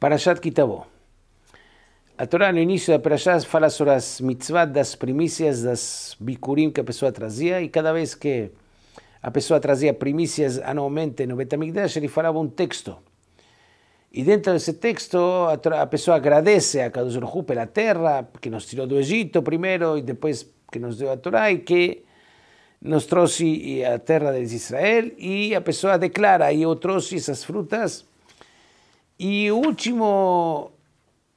Parashat Kitabó. A Torá, no de da Parashat, habla sobre las mitzvot das primicias, las bicurim que a pessoa trazia, y cada vez que a pessoa trazia primicias anualmente no Betamigdash, ele falaba un texto. Y dentro de ese texto, a, pessoa agradece a Kadosh por la tierra que nos tiró do Egito primero y después que nos dio a Torá, y que nos trouxe a tierra de Israel, y a pessoa declara, e eu trouxe essas frutas y último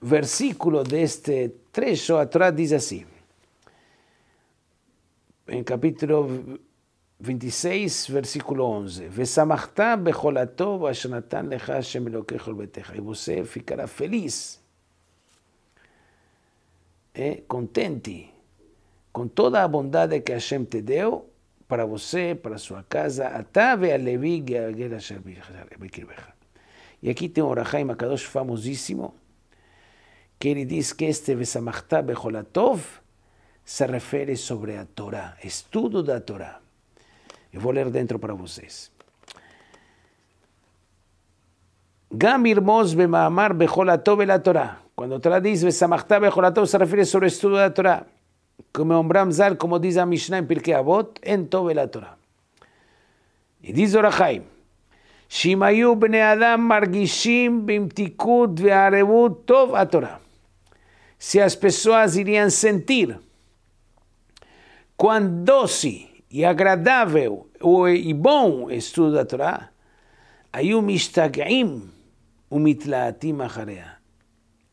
versículo de este trecho atrás dice así, en capítulo 26, versículo 11, y você ficará feliz, eh, contente con toda la bondad que Hashem te dio, para você, para su casa, y a Levi, y a Hashem y aquí tengo Rajaim Akadosh famosísimo, que él dice que este Besamachta Bejolatov se refiere sobre a Torah, de la Torah. Yo a leer dentro para vocês. Gamirmos irmos bemamar bejolatov la Torah. Cuando Torah dice besamachta bejolatov se refiere sobre estudio de la Torah. Como Ombram como dice a Mishnah en Pirkei Avot, en Tobe la Torah. Y dice Orahaim, Shimayu bnei Adam margishim bimtikut ve'arevut tov a torá Se as pessoas iriam sentir quão doce e agradável e bom estudo da Torá, aí ayu mishtagim umitlaatim acharea.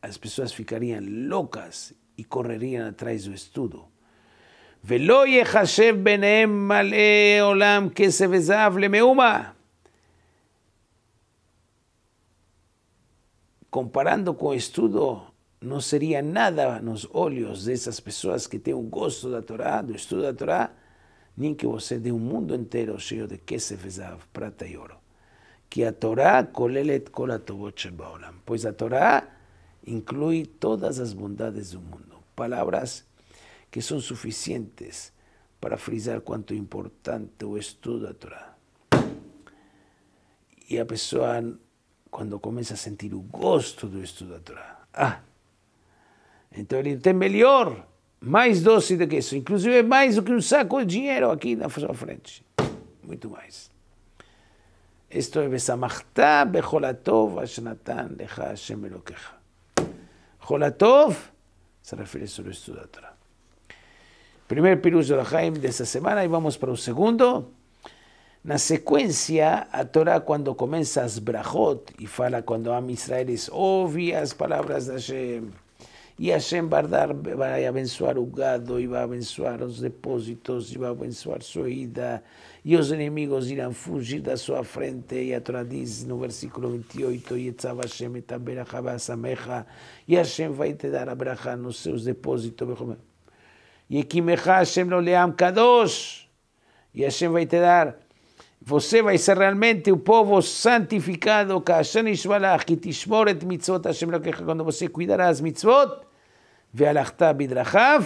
As pessoas ficariam loucas e correriam atrás do estudo. ולא יחשב ביניהם מלא עולם כסף וזהב למאומה. comparando el estudo, no sería nada nos los esas personas que personas que gosto un Torá, de estudo la Torá, ni que você de un mundo entero lleno de kesef, prata y oro. Que a Torá colelet kol baolam. Pues la a Torá incluye todas las bondades del mundo. Palabras que son suficientes para frisar cuánto importante o estudo la Torah. Y a persona... quando começa a sentir o gosto do estudo da Torá. Ah, então ele tem melhor, mais doce do que isso. Inclusive é mais do que um saco de dinheiro aqui na sua frente. Muito mais. Isto é Besamachta Becholatov Ashnatan Lecha Hashem Elokecha. Cholatov se refere sobre o estudo da Torá. Primeiro pirus da Haim dessa semana e vamos para o segundo. la secuencia, a Torah, cuando comenzas Brajot y fala cuando Am Israel es obvias palabras de Hashem. Y Hashem va a, dar, va a bensuar gado, y va a bensuar los depósitos, y va a bensuar su oída, y los enemigos irán fugir de su frente. Y a dice, en el versículo 28, y Hashem va a y Hashem vai te dar a braja los seus depósitos. Y Hashem lo leam kadosh, y Hashem vai te dar você vai ser realmente o povo santificado, que tishmor et mitzvot Hashem quando você cuidará as mitzvot, ve'alachta bidrachav,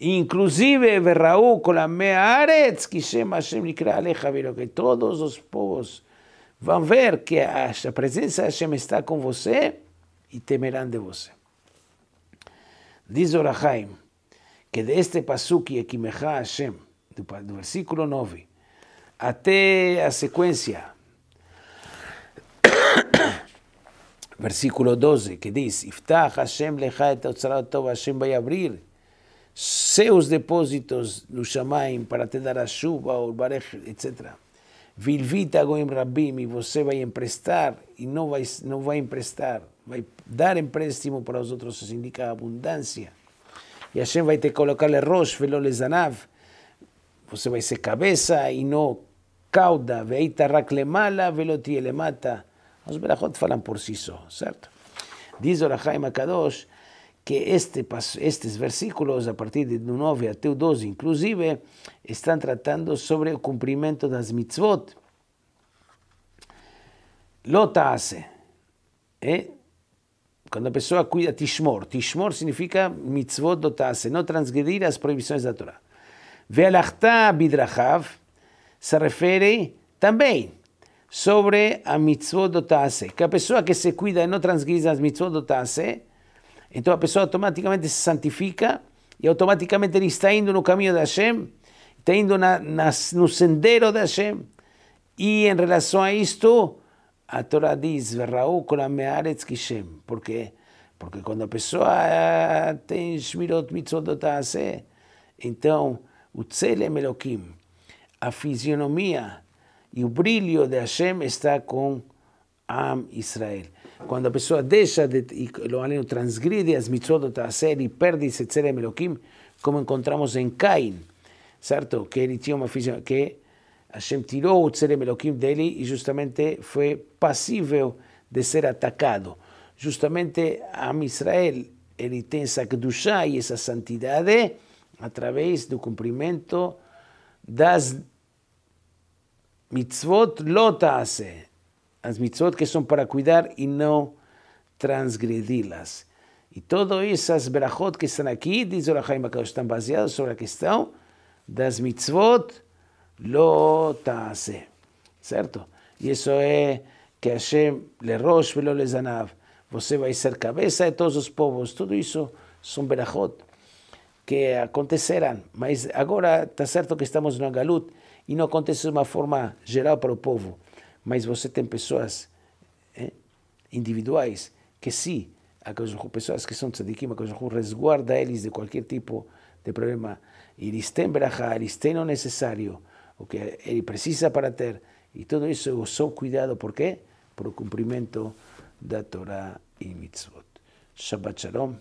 inclusive verraú kolamea aretz, que Shem Hashem nikra alecha, que todos os povos vão ver que a presença de Hashem está com você e temerão de você. Diz Orahaim que deste pasuk Yekimecha Hashem, do versículo 9, até a secuencia. Versículo 12 que dice, Iftah Hashem lecha et Hashem vai a abrir seus depósitos, Lushamaim, para te dar a o Urbarej, etc. Vilvita goim rabim, y você vai emprestar, y no vai, no vai emprestar, vai dar empréstimo para os outros, se indica abundancia. Y Hashem vai te colocar le rosh, velo le zanav, você vai ser cabeza y no cauda, veita raclemala, veloti elemata. As berachot falam por si só, certo? Diz Orachaim Makadosh que este, estes versículos, a partir do 9 até o 12, inclusive, estão tratando sobre o cumprimento das mitzvot. Lotase. É ¿eh? quando a pessoa cuida tishmor. Tishmor significa mitzvot lotase, não transgredir as proibições da Torá. Velachta bidrachav se refere também sobre a mitzvot do Tase, que a pessoa que se cuida e não transgride as mitzvot do Tase, então a pessoa automaticamente se santifica e automaticamente ele está indo no caminho de Hashem, está indo na, na, no sendero de Hashem. E em relação a isto, a Torá diz, Por quê? Porque quando a pessoa eh, tem Shmirot Mitzvot Tase, então o Tzelem Elohim, a fisionomia e o brilho de Hashem está com Am Israel. Quando a pessoa deixa de, e não transgride as mitzvot a ser e perde esse Tserem Elohim, como encontramos em Caim, certo? Que ele tinha uma fisionomia, que Hashem tirou o tzere Elohim dele e justamente foi passível de ser atacado. Justamente Am Israel, ele tem essa Kedushá e essa santidade através do cumprimento das Mitzvot lotase. Las mitzvot que son para cuidar y no transgredirlas. Y todas esas berajot que están aquí, dice la Jaime están baseadas sobre la cuestión das mitzvot lotase. Cierto. Y eso es que Hashem le rosh velo le zanav. va a ser cabeza de todos los povos. todo eso son berajot que acontecerán. Mas ahora está cierto que estamos en Galut. E não acontece de uma forma geral para o povo, mas você tem pessoas é, individuais que, sim aquelas pessoas que são tzadikim, aquelas resguarda eles de qualquer tipo de problema. Eles têm brachar eles têm o necessário, o que ele precisa para ter. E tudo isso eu sou cuidado, por quê? Por o cumprimento da Torá e mitzvot. Shabbat Shalom.